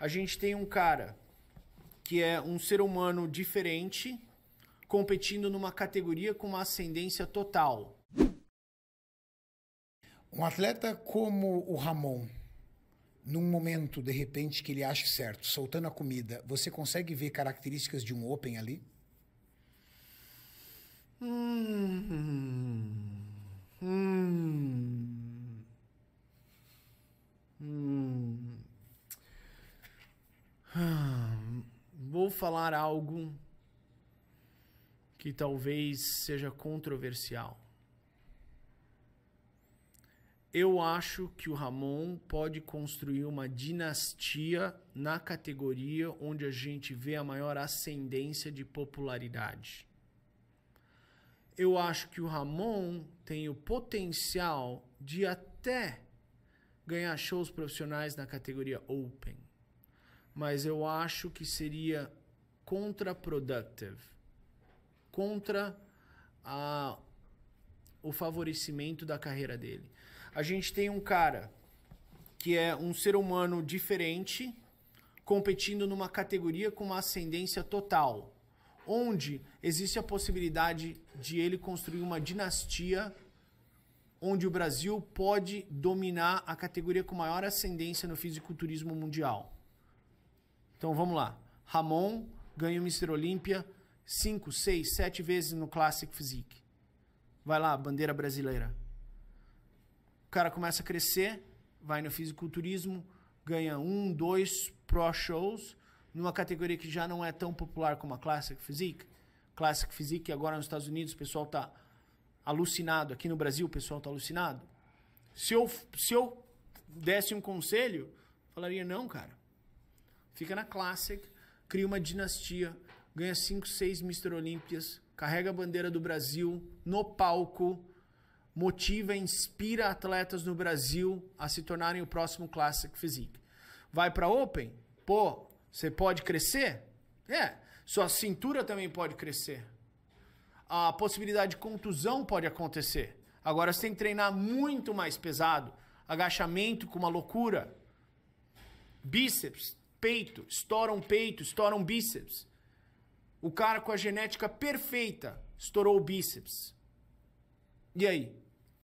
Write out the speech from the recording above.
a gente tem um cara que é um ser humano diferente competindo numa categoria com uma ascendência total. Um atleta como o Ramon, num momento de repente que ele acha certo, soltando a comida, você consegue ver características de um open ali? Ah, vou falar algo que talvez seja controversial. Eu acho que o Ramon pode construir uma dinastia na categoria onde a gente vê a maior ascendência de popularidade. Eu acho que o Ramon tem o potencial de até ganhar shows profissionais na categoria Open mas eu acho que seria contraproductive contra a, o favorecimento da carreira dele. A gente tem um cara que é um ser humano diferente competindo numa categoria com uma ascendência total, onde existe a possibilidade de ele construir uma dinastia onde o Brasil pode dominar a categoria com maior ascendência no fisiculturismo mundial. Então vamos lá. Ramon ganha o Mr. Olímpia 5, 6, 7 vezes no Classic Physique. Vai lá, bandeira brasileira. O cara começa a crescer, vai no fisiculturismo, ganha um, dois pro shows numa categoria que já não é tão popular como a Classic Physique. Classic Physique agora nos Estados Unidos o pessoal tá alucinado, aqui no Brasil o pessoal tá alucinado. Se eu, se eu desse um conselho, falaria não, cara. Fica na Classic, cria uma dinastia, ganha 5, 6 Mr. Olímpias, carrega a bandeira do Brasil no palco, motiva e inspira atletas no Brasil a se tornarem o próximo Classic Physique. Vai para Open? Pô, você pode crescer? É, sua cintura também pode crescer. A possibilidade de contusão pode acontecer. Agora você tem que treinar muito mais pesado. Agachamento com uma loucura. Bíceps, peito, estouram peito, estouram bíceps. O cara com a genética perfeita estourou o bíceps. E aí?